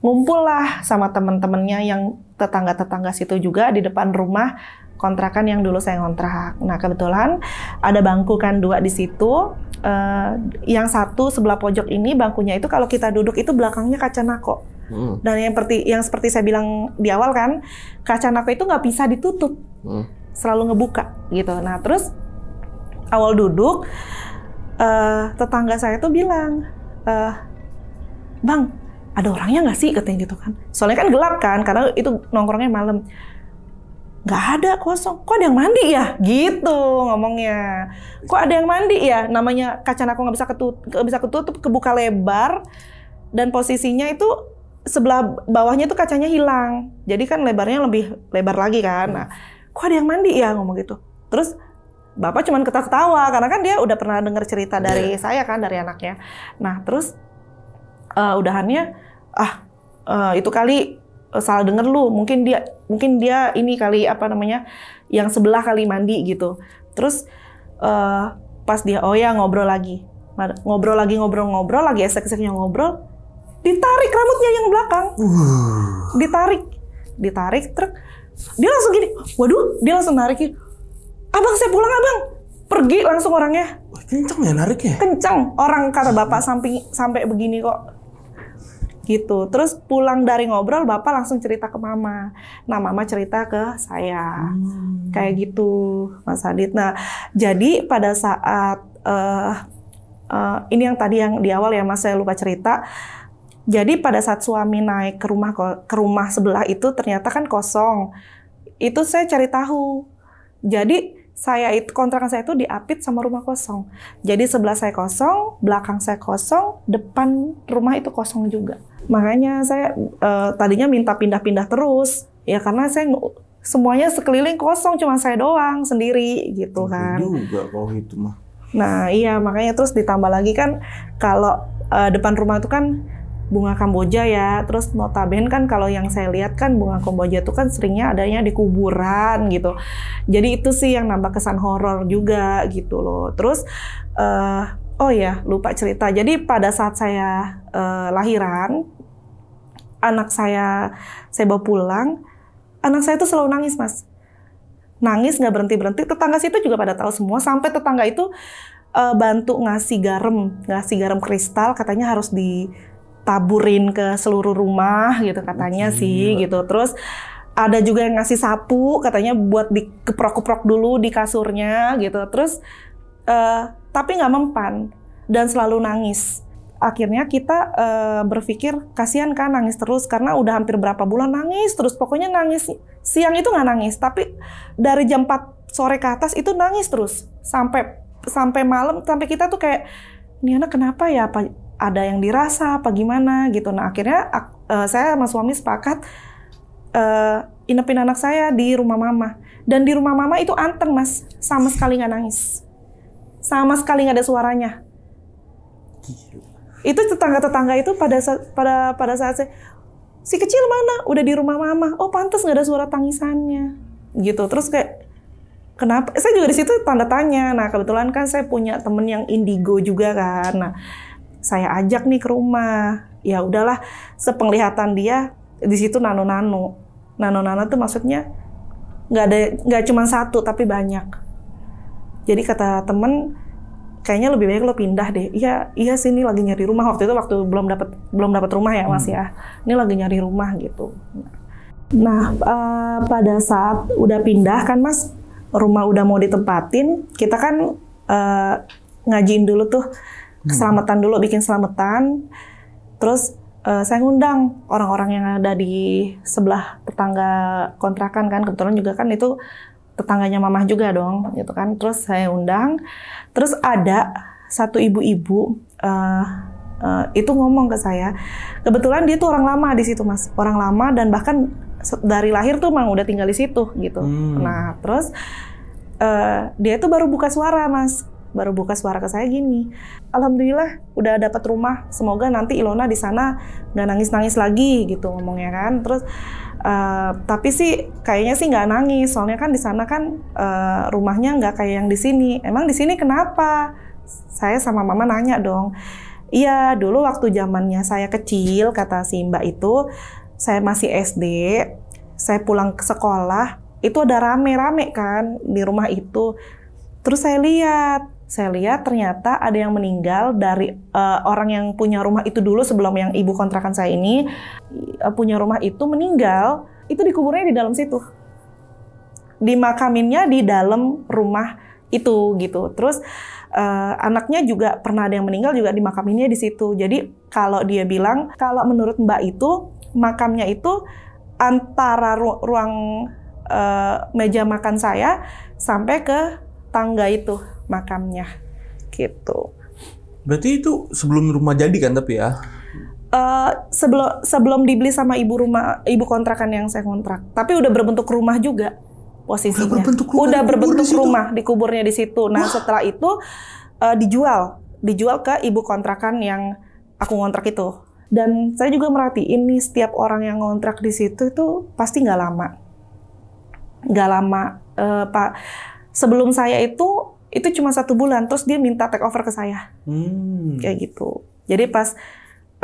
ngumpul lah sama temen-temennya yang tetangga-tetangga situ juga di depan rumah kontrakan yang dulu saya ngontrak. Nah kebetulan ada bangku kan dua di situ. Uh, yang satu sebelah pojok ini bangkunya itu kalau kita duduk itu belakangnya kaca nako Hmm. Dan yang seperti yang seperti saya bilang di awal kan, kaca nako itu nggak bisa ditutup, hmm. selalu ngebuka gitu. Nah terus awal duduk, uh, tetangga saya itu bilang, uh, bang, ada orangnya nggak sih katanya gitu kan? Soalnya kan gelap kan, karena itu nongkrongnya malam. Nggak ada kosong, kok ada yang mandi ya? Gitu ngomongnya. Kok ada yang mandi ya? Namanya kaca aku nggak bisa ketutup, nggak bisa ketutup, kebuka lebar dan posisinya itu sebelah bawahnya tuh kacanya hilang. Jadi kan lebarnya lebih lebar lagi kan. Nah, kok ada yang mandi ya ngomong gitu. Terus bapak cuman ketawa-ketawa karena kan dia udah pernah dengar cerita iya. dari yeah. saya kan dari anaknya. Nah, terus uh, udahannya ah uh, itu kali uh, salah denger lu, mungkin dia mungkin dia ini kali apa namanya yang sebelah kali mandi gitu. Terus uh, pas dia oh ya ngobrol lagi. Ngobrol lagi ngobrol-ngobrol lagi esek-eseknya ngobrol ditarik rambutnya yang belakang uh. ditarik ditarik truk dia langsung gini waduh dia langsung narik, abang saya pulang abang pergi langsung orangnya kencang ya nariknya kencang orang kata bapak samping sampai begini kok gitu. Terus pulang dari ngobrol, bapak langsung cerita ke mama. Nah, mama cerita ke saya, hmm. kayak gitu, Mas Adit. Nah, jadi pada saat uh, uh, ini yang tadi yang di awal ya, Mas saya lupa cerita. Jadi pada saat suami naik ke rumah ke rumah sebelah itu ternyata kan kosong. Itu saya cari tahu. Jadi saya itu kontrakan saya itu diapit sama rumah kosong. Jadi sebelah saya kosong, belakang saya kosong, depan rumah itu kosong juga. Makanya saya eh, tadinya minta pindah-pindah terus ya karena saya semuanya sekeliling kosong cuma saya doang sendiri gitu kan. Juga kalau itu mah. Nah, iya makanya terus ditambah lagi kan kalau uh, depan rumah itu kan bunga kamboja ya. Terus notaben kan kalau yang saya lihat kan bunga kamboja itu kan seringnya adanya di kuburan gitu. Jadi itu sih yang nambah kesan horor juga gitu loh. Terus uh, oh ya lupa cerita. Jadi pada saat saya uh, lahiran anak saya saya bawa pulang anak saya itu selalu nangis mas nangis nggak berhenti berhenti tetangga situ juga pada tahu semua sampai tetangga itu uh, bantu ngasih garam ngasih garam kristal katanya harus di taburin ke seluruh rumah gitu katanya okay, sih iya. gitu. Terus ada juga yang ngasih sapu katanya buat dikeprok-keprok dulu di kasurnya gitu. Terus uh, tapi nggak mempan dan selalu nangis. Akhirnya kita uh, berpikir kasihan kan nangis terus karena udah hampir berapa bulan nangis terus pokoknya nangis siang itu nggak nangis tapi dari jam 4 sore ke atas itu nangis terus sampai sampai malam sampai kita tuh kayak ini anak kenapa ya apa ada yang dirasa apa gimana gitu. Nah akhirnya uh, saya sama suami sepakat uh, inepin anak saya di rumah mama. Dan di rumah mama itu anteng mas, sama sekali nggak nangis, sama sekali nggak ada suaranya. Itu tetangga-tetangga itu pada pada pada saat saya si kecil mana udah di rumah mama, oh pantas nggak ada suara tangisannya gitu. Terus kayak kenapa? Saya juga di situ tanda tanya. Nah kebetulan kan saya punya temen yang indigo juga kan. Nah saya ajak nih ke rumah. Ya udahlah, sepenglihatan dia di situ nano-nano. Nano-nano tuh maksudnya nggak ada nggak cuma satu tapi banyak. Jadi kata temen kayaknya lebih baik lo pindah deh. Iya, iya sih ini lagi nyari rumah waktu itu waktu belum dapat belum dapat rumah ya Mas hmm. ya. Ini lagi nyari rumah gitu. Nah, uh, pada saat udah pindah kan Mas, rumah udah mau ditempatin, kita kan uh, ngajiin dulu tuh Hmm. keselamatan dulu bikin selamatan terus uh, saya ngundang orang-orang yang ada di sebelah tetangga kontrakan kan kebetulan juga kan itu tetangganya mamah juga dong gitu kan terus saya undang terus ada satu ibu-ibu uh, uh, itu ngomong ke saya kebetulan dia tuh orang lama di situ mas orang lama dan bahkan dari lahir tuh emang udah tinggal di situ gitu hmm. nah terus uh, dia itu baru buka suara mas baru buka suara ke saya gini. Alhamdulillah udah dapat rumah. Semoga nanti Ilona di sana nggak nangis-nangis lagi gitu ngomongnya kan. Terus uh, tapi sih kayaknya sih nggak nangis. Soalnya kan di sana kan uh, rumahnya nggak kayak yang di sini. Emang di sini kenapa? Saya sama mama nanya dong. Iya, dulu waktu zamannya saya kecil kata si Mbak itu saya masih SD, saya pulang ke sekolah, itu ada rame-rame kan di rumah itu. Terus saya lihat saya lihat ternyata ada yang meninggal dari uh, orang yang punya rumah itu dulu sebelum yang ibu kontrakan saya ini uh, punya rumah itu meninggal itu dikuburnya di dalam situ dimakaminnya di dalam rumah itu gitu terus uh, anaknya juga pernah ada yang meninggal juga dimakaminnya di situ jadi kalau dia bilang kalau menurut mbak itu makamnya itu antara ru ruang uh, meja makan saya sampai ke tangga itu makamnya gitu. Berarti itu sebelum rumah jadi kan tapi ya? Uh, eh, sebelum sebelum dibeli sama ibu rumah ibu kontrakan yang saya kontrak, tapi udah berbentuk rumah juga posisinya. Udah berbentuk rumah, udah berbentuk di rumah dikuburnya di situ. Nah Wah. setelah itu uh, dijual, dijual ke ibu kontrakan yang aku kontrak itu. Dan saya juga merhatiin nih setiap orang yang ngontrak di situ itu pasti nggak lama, nggak lama uh, pak. Sebelum saya itu itu cuma satu bulan terus dia minta take over ke saya hmm. kayak gitu jadi pas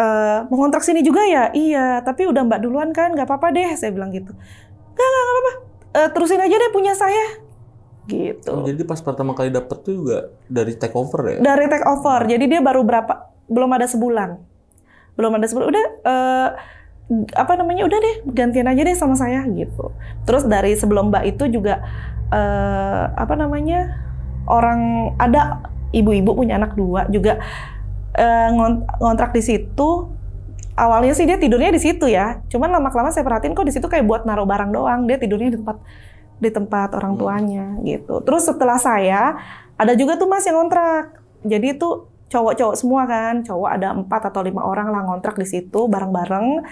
uh, mau kontrak sini juga ya iya tapi udah mbak duluan kan nggak apa-apa deh saya bilang gitu nggak nggak apa-apa uh, terusin aja deh punya saya gitu oh, jadi pas pertama kali dapet tuh juga dari take over ya dari take over jadi dia baru berapa belum ada sebulan belum ada sebulan udah uh, apa namanya udah deh gantian aja deh sama saya gitu terus dari sebelum mbak itu juga uh, apa namanya orang ada ibu-ibu punya anak dua juga eh, ngontrak di situ awalnya sih dia tidurnya di situ ya cuman lama-kelamaan saya perhatiin kok di situ kayak buat naruh barang doang dia tidurnya di tempat di tempat orang hmm. tuanya gitu terus setelah saya ada juga tuh mas yang ngontrak jadi itu cowok-cowok semua kan cowok ada empat atau lima orang lah ngontrak di situ bareng-bareng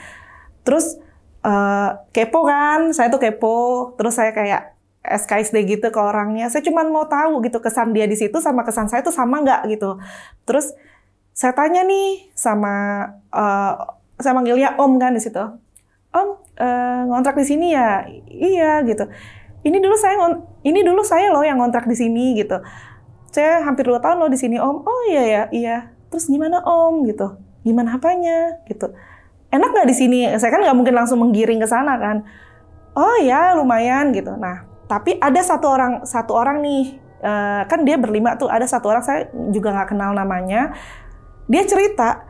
terus uh, kepo kan saya tuh kepo terus saya kayak SKSD gitu ke orangnya. Saya cuma mau tahu gitu kesan dia di situ sama kesan saya tuh sama nggak gitu. Terus saya tanya nih sama uh, saya manggilnya Om kan di situ. Om uh, ngontrak di sini ya? Iya gitu. Ini dulu saya ini dulu saya loh yang ngontrak di sini gitu. Saya hampir dua tahun loh di sini Om. Oh iya ya iya. Terus gimana Om gitu? Gimana apanya gitu? Enak nggak di sini? Saya kan nggak mungkin langsung menggiring ke sana kan. Oh ya lumayan gitu. Nah tapi ada satu orang satu orang nih eh, kan dia berlima tuh ada satu orang saya juga nggak kenal namanya. Dia cerita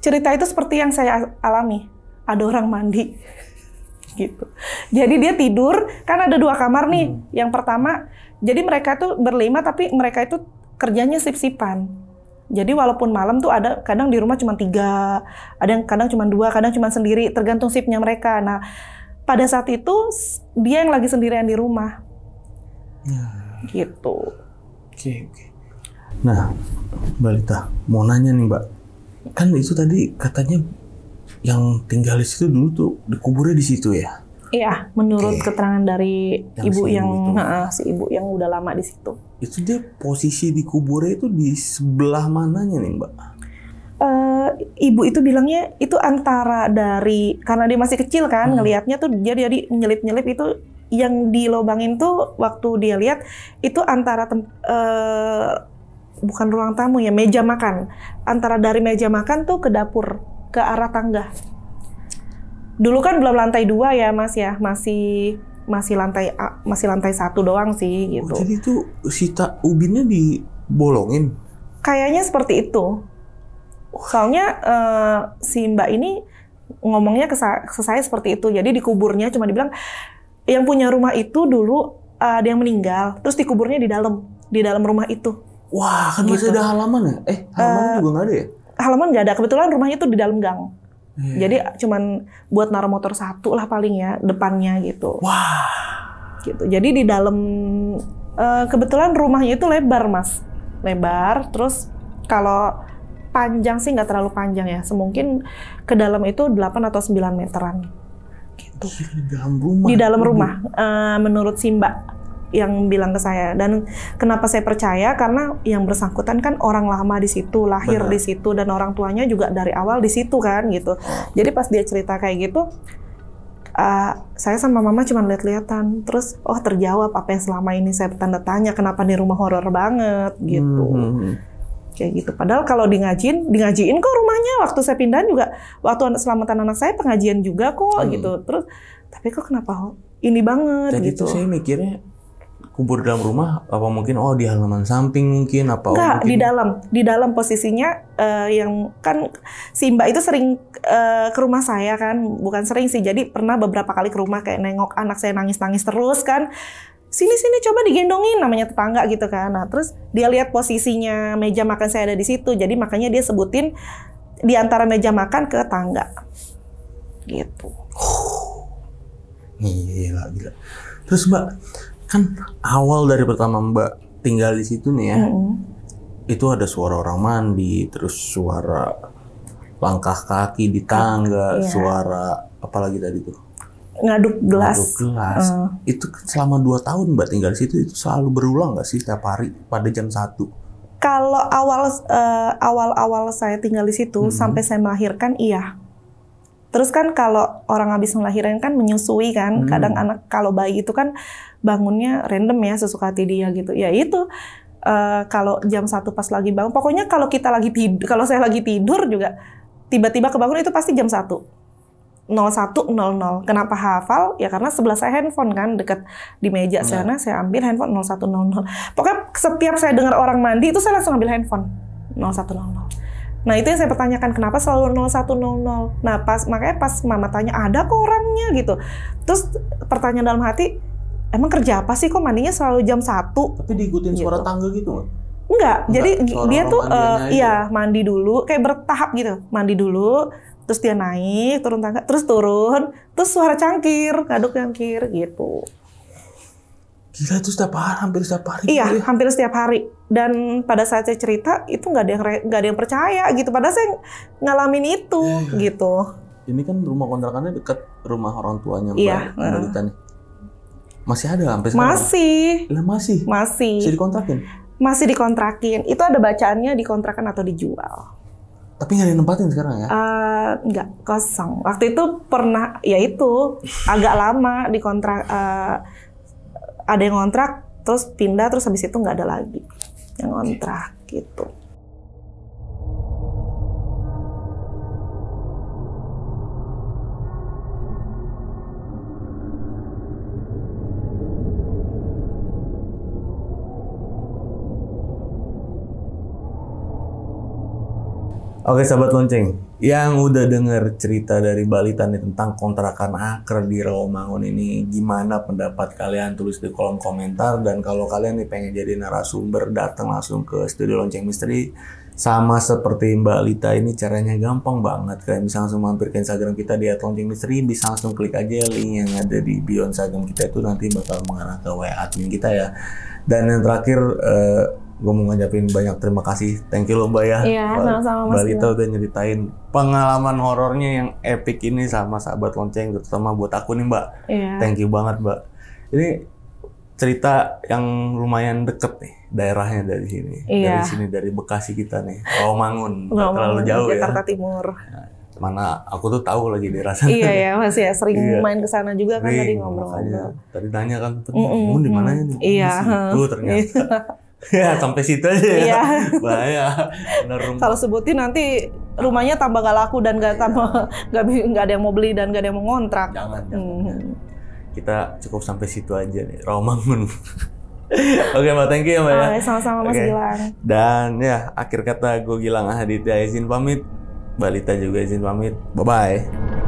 cerita itu seperti yang saya alami. Ada orang mandi gitu. Jadi dia tidur kan ada dua kamar nih. Hmm. Yang pertama jadi mereka tuh berlima tapi mereka itu kerjanya sip-sipan. Jadi walaupun malam tuh ada kadang di rumah cuma tiga, ada yang kadang cuma dua, kadang cuma sendiri, tergantung sipnya mereka. Nah, pada saat itu dia yang lagi sendirian di rumah. Nah. Gitu. Oke, oke. Nah, Mbak Lita, mau nanya nih Mbak. Kan itu tadi katanya yang tinggal di situ dulu tuh dikuburnya di situ ya? Iya, menurut okay. keterangan dari yang ibu yang uh, si ibu yang udah lama di situ. Itu dia posisi dikuburnya itu di sebelah mananya nih, Mbak? uh, ibu itu bilangnya itu antara dari karena dia masih kecil kan hmm. ngelihatnya tuh jadi jadi nyelip-nyelip itu yang dilobangin tuh waktu dia lihat itu antara tem, uh, bukan ruang tamu ya meja makan antara dari meja makan tuh ke dapur ke arah tangga dulu kan belum lantai dua ya mas ya masih masih lantai masih lantai satu doang sih oh, gitu. Oh, jadi itu sita ubinnya dibolongin? Kayaknya seperti itu soalnya uh, si Mbak ini ngomongnya ke, saya seperti itu. Jadi dikuburnya cuma dibilang yang punya rumah itu dulu uh, ada yang meninggal, terus dikuburnya di dalam di dalam rumah itu. Wah, kan gitu. masih ada halaman ya? Eh, halaman uh, eh, juga nggak ada ya? Halaman nggak ada. Kebetulan rumahnya itu di dalam gang. Yeah. Jadi cuman buat naruh motor satu lah paling ya depannya gitu. Wah. Gitu. Jadi di dalam uh, kebetulan rumahnya itu lebar mas, lebar. Terus kalau panjang sih nggak terlalu panjang ya, semungkin ke dalam itu 8 atau 9 meteran. Gitu. Di dalam rumah. Di dalam rumah, uh, menurut Simba yang bilang ke saya. Dan kenapa saya percaya? Karena yang bersangkutan kan orang lama di situ, lahir Benar. di situ, dan orang tuanya juga dari awal di situ kan gitu. Jadi pas dia cerita kayak gitu, uh, saya sama mama cuma lihat-lihatan. Terus oh terjawab apa yang selama ini saya tanda tanya kenapa di rumah horor banget gitu. Hmm. hmm, hmm kayak gitu. Padahal kalau di ngajin, di ngajiin kok rumahnya waktu saya pindah juga waktu anak selamatan anak saya pengajian juga kok hmm. gitu. Terus tapi kok kenapa ini banget Jadi gitu. itu saya mikirnya kubur dalam rumah apa mungkin oh di halaman samping mungkin apa Enggak, oh, mungkin... di dalam di dalam posisinya uh, yang kan si Mbak itu sering uh, ke rumah saya kan bukan sering sih jadi pernah beberapa kali ke rumah kayak nengok anak saya nangis nangis terus kan sini sini coba digendongin namanya tetangga gitu kan nah terus dia lihat posisinya meja makan saya ada di situ jadi makanya dia sebutin di antara meja makan ke tangga gitu gila gila terus mbak kan awal dari pertama mbak tinggal di situ nih ya mm -hmm. itu ada suara orang mandi terus suara langkah kaki di tangga yeah. Iya. suara apalagi tadi tuh ngaduk gelas. Ngaduk gelas. Uh. Itu selama dua tahun Mbak tinggal di situ itu selalu berulang nggak sih setiap hari pada jam satu? Kalau awal uh, awal-awal saya tinggal di situ hmm. sampai saya melahirkan iya. Terus kan kalau orang habis melahirkan kan menyusui kan, hmm. kadang anak kalau bayi itu kan bangunnya random ya sesuka hati dia gitu. Ya itu uh, kalau jam satu pas lagi bangun, pokoknya kalau kita lagi tidur, kalau saya lagi tidur juga tiba-tiba kebangun itu pasti jam satu 0100. Kenapa hafal? Ya karena sebelah saya handphone kan dekat di meja nah. sana saya ambil handphone 0100. Pokoknya setiap saya dengar orang mandi itu saya langsung ambil handphone 0100. Nah, itu yang saya pertanyakan kenapa selalu 0100. Nah, pas makanya pas mama tanya ada kok orangnya gitu. Terus pertanyaan dalam hati, emang kerja apa sih kok mandinya selalu jam satu? Tapi diikutin gitu. suara tangga gitu Enggak, Enggak, jadi dia tuh uh, iya mandi dulu kayak bertahap gitu. Mandi dulu, terus dia naik turun tangga terus turun terus suara cangkir kaduk cangkir gitu Gila itu setiap hari, hampir setiap hari. Iya, gue. Gitu ya? hampir setiap hari. Dan pada saat saya cerita itu nggak ada yang nggak ada yang percaya gitu. Pada saya ngalamin itu iya, iya, gitu. Ini kan rumah kontrakannya dekat rumah orang tuanya iya, Mbak uh. nih. Masih ada sampai sekarang? Masih. Lah masih. Masih. Masih dikontrakin? Masih dikontrakin. Itu ada bacaannya dikontrakan atau dijual. Tapi nggak ditempatin sekarang ya? Uh, nggak kosong. Waktu itu pernah, ya itu agak lama di kontrak. Uh, ada yang kontrak, terus pindah, terus habis itu nggak ada lagi yang kontrak gitu. Oke sahabat lonceng, yang udah denger cerita dari nih tentang kontrakan akar di Rawamangun ini, gimana pendapat kalian? Tulis di kolom komentar dan kalau kalian nih pengen jadi narasumber, datang langsung ke studio lonceng misteri. Sama seperti Mbak Lita ini caranya gampang banget. Kalian bisa langsung mampir ke Instagram kita di @lonceng misteri, bisa langsung klik aja link yang ada di bio Instagram kita itu nanti bakal mengarah ke WA admin kita ya. Dan yang terakhir. Eh, gue mau ngajapin banyak terima kasih thank you lo mbak ya iya, sama-sama mbak Lita udah nyeritain pengalaman horornya yang epic ini sama sahabat lonceng terutama buat aku nih mbak iya. thank you banget mbak ini cerita yang lumayan deket nih daerahnya dari sini iya. dari sini dari Bekasi kita nih Rawamangun nggak terlalu jauh ya Jakarta Timur nah, mana aku tuh tahu lagi daerah sana iya ya masih ya sering iya. main ke sana juga kan sering, tadi ngobrol tadi tanya kan mm -mm, di mana ini? nih iya. itu ternyata iya. Ya, sampai situ aja ya. Iya. Bahaya. Kalau sebutin nanti rumahnya tambah gak laku dan gak tambah gak, gak ada yang mau beli dan gak ada yang mau ngontrak. Jangan, jangan. Hmm. Kita cukup sampai situ aja nih. Romangun. Oke okay, Mbak, thank you ya Mbak ya. Sama-sama Mas okay. Gilang. Dan ya, akhir kata gue Gilang Ahaditya izin pamit. Balita juga izin pamit. Bye-bye.